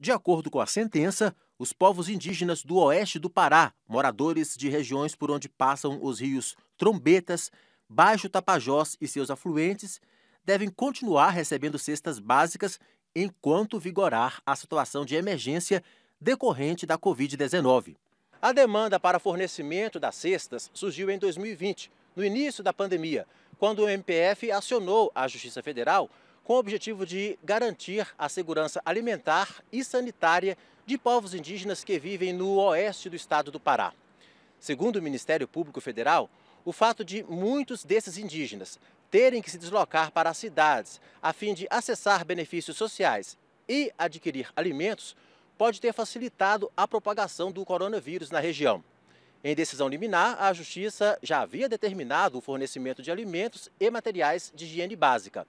De acordo com a sentença, os povos indígenas do oeste do Pará, moradores de regiões por onde passam os rios Trombetas, Baixo Tapajós e seus afluentes, devem continuar recebendo cestas básicas enquanto vigorar a situação de emergência decorrente da Covid-19. A demanda para fornecimento das cestas surgiu em 2020, no início da pandemia, quando o MPF acionou a Justiça Federal com o objetivo de garantir a segurança alimentar e sanitária de povos indígenas que vivem no oeste do estado do Pará. Segundo o Ministério Público Federal, o fato de muitos desses indígenas terem que se deslocar para as cidades a fim de acessar benefícios sociais e adquirir alimentos pode ter facilitado a propagação do coronavírus na região. Em decisão liminar, a Justiça já havia determinado o fornecimento de alimentos e materiais de higiene básica.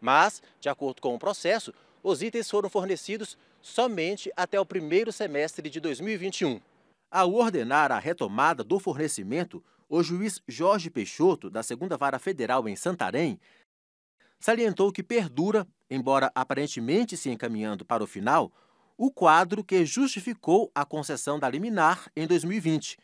Mas, de acordo com o processo, os itens foram fornecidos somente até o primeiro semestre de 2021. Ao ordenar a retomada do fornecimento, o juiz Jorge Peixoto, da Segunda Vara Federal em Santarém, salientou que perdura, embora aparentemente se encaminhando para o final, o quadro que justificou a concessão da liminar em 2020.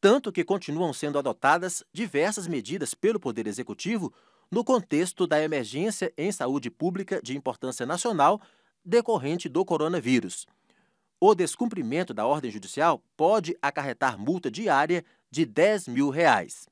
Tanto que continuam sendo adotadas diversas medidas pelo Poder Executivo no contexto da emergência em saúde pública de importância nacional decorrente do coronavírus. O descumprimento da ordem judicial pode acarretar multa diária de 10 mil reais.